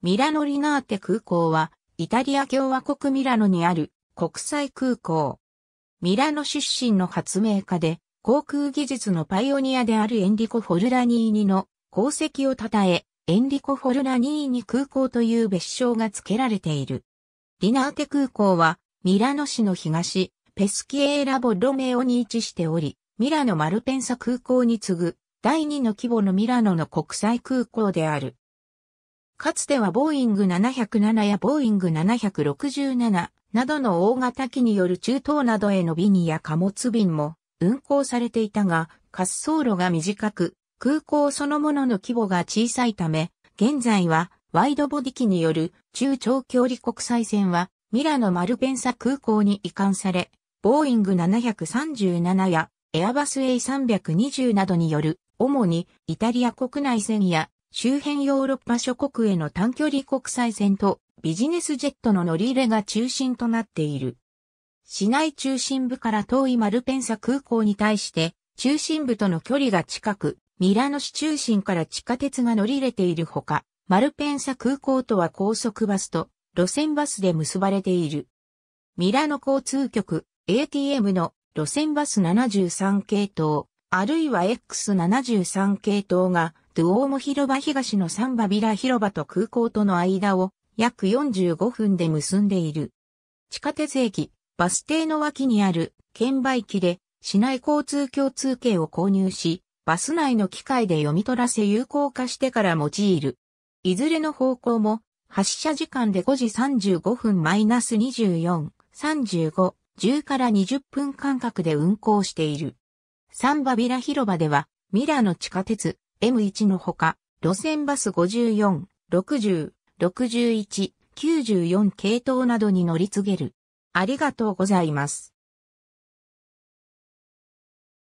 ミラノリナーテ空港は、イタリア共和国ミラノにある国際空港。ミラノ出身の発明家で、航空技術のパイオニアであるエンリコ・フォルラニーニの功績を称え、エンリコ・フォルラニーニ空港という別称が付けられている。リナーテ空港は、ミラノ市の東、ペスキエーラ・ボロメオに位置しており、ミラノ・マルペンサ空港に次ぐ、第2の規模のミラノの国際空港である。かつてはボーイング707やボーイング767などの大型機による中東などへのビニや貨物便も運行されていたが、滑走路が短く、空港そのものの規模が小さいため、現在はワイドボディ機による中長距離国際線はミラノマルペンサ空港に移管され、ボーイング737やエアバス A320 などによる主にイタリア国内線や周辺ヨーロッパ諸国への短距離国際線とビジネスジェットの乗り入れが中心となっている。市内中心部から遠いマルペンサ空港に対して中心部との距離が近く、ミラノ市中心から地下鉄が乗り入れているほか、マルペンサ空港とは高速バスと路線バスで結ばれている。ミラノ交通局 ATM の路線バス73系統、あるいは X73 系統がドゥオーモ広場東のサンバビラ広場と空港との間を約45分で結んでいる。地下鉄駅、バス停の脇にある券売機で市内交通共通券を購入し、バス内の機械で読み取らせ有効化してから用いる。いずれの方向も発車時間で5時35分マイナス24、35、10から20分間隔で運行している。サンバビラ広場では、ミラの地下鉄、M1 のほか、路線バス54、60、61、94系統などに乗り継げる。ありがとうございます。